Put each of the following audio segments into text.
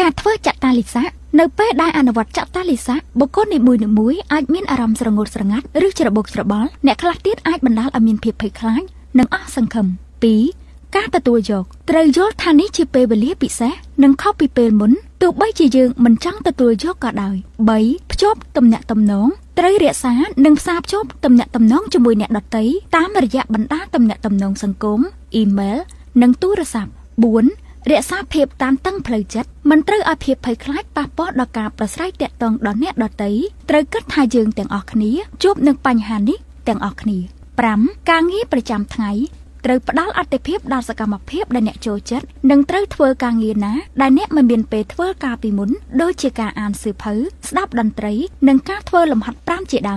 ការធ្វើចតាលិស័កនៅពេលដែលអនុវត្តចតាលិស័កបុគ្គលនីមួយៗអាចមានអារម្មណ៍ស្រងូតស្រងាត់ឬច្របូកច្របល់អ្នកខ្លះទៀតអាចបណ្ដាលឲ្យមានភាពភ័យខ្លាចនិងអស់សង្ឃឹម2ការទទួលយកត្រូវយល់ថានេះជាពេលវេលាពិសេសនិងខុសពីពេលមុនទោះបីជាយើងមិនចង់ទទួលយកក៏ដោយ3ភ្ជាប់ទំនាក់ទំនងត្រូវរក្សា និងផ្សារភ្ជាប់ទំនាក់ទំនងជាមួយអ្នកដទៃតាមរយៈបណ្ដាទំនាក់ទំនងសង្គមអ៊ីមែលនិងទូរស័ព្ទ4រក្សាភាពតានតឹងផ្លូវចិត្តមិនត្រូវឲ្យភាពភ័យខ្លាចប៉ះពាល់ដល់ការប្រស្រ័យទាក់ទងដល់អ្នកដទៃត្រូវគិតថាយើងទាំងអស់គ្នាជួបនឹងបញ្ហានេះទាំងអស់គ្នា5ការងារប្រចាំថ្ងៃត្រូវផ្ដល់អត្ថភាពដល់សកម្មភាពដែលអ្នកចូលចិត្តនិងត្រូវធ្វើការងារណាដែលអ្នកមិនមានពេលធ្វើការពីមុនដូចជាការអានសៀវភៅស្ដាប់តន្ត្រីនិងការធ្វើលំហាត់ប្រាណជាដើ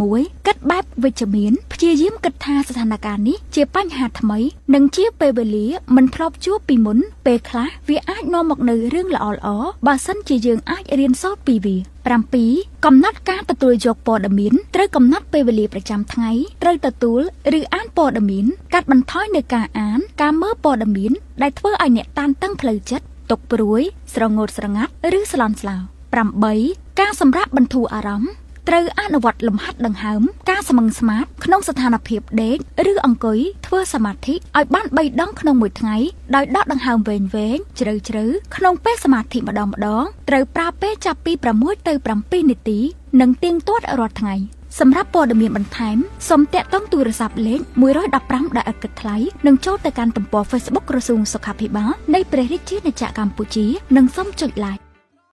ម6គិតបែបវិជ្ជមានព្យាយាមគិតថាស្ថានភាពនេះជាបញ្ហាថ្មីនិងជាពេលវេលាមិនធ្លាប់ជួបពីមុនពេលខ្លះ វាអាចនាំមកនូវរឿងល្អល្អបើសិនជាយើងអាចរៀនសូត្រពីវា7កំណត់ការទទួលយកព័ត៌មានត្រូវកំណត់ពេលវេលាប្រចាំថ្ងៃត្រូវទទួលឬអានព័ត៌មាន កាត់បន្ថយនៅការអានការមើលព័ត៌មាន ដែលធ្វើឲ្យអ្នកតានតឹងផ្លូវចិត្តទុកព្រួយស្រងូតស្រងាត់ឬស្លន់ស្លោ8ការសម្រាកបន្ធូរអារម្មណ៍ត្រូវអនុវត្តលំហាត់ដង្ហើមការស្មឹងស្មាតក្នុងស្ថានភាពដេកឬអង្គុយធ្វើសមាធិឲ្យបាន3ដងក្នុងមួយថ្ងៃដោយដកដង្ហើមវែងវែងជ្រៅជ្រៅក្នុងពេលសមាធិម្ដងម្ដងត្រូវប្រើពេលចាប់ពី6ទៅ7នាទីនិងទៀងទាត់រាល់ថ្ងៃសម្រាប់ព័ត៌មានបន្ថែមសូមតាក់ទងទូរស័ព្ទលេខ115ដែលឥតគិតថ្លៃនិងចូលទៅកាន់ទំព័រ Facebook ក្រសួងសុខាភិបាលនៃព្រះរាជាណាចក្រកម្ពុជានិងសូមចុច Like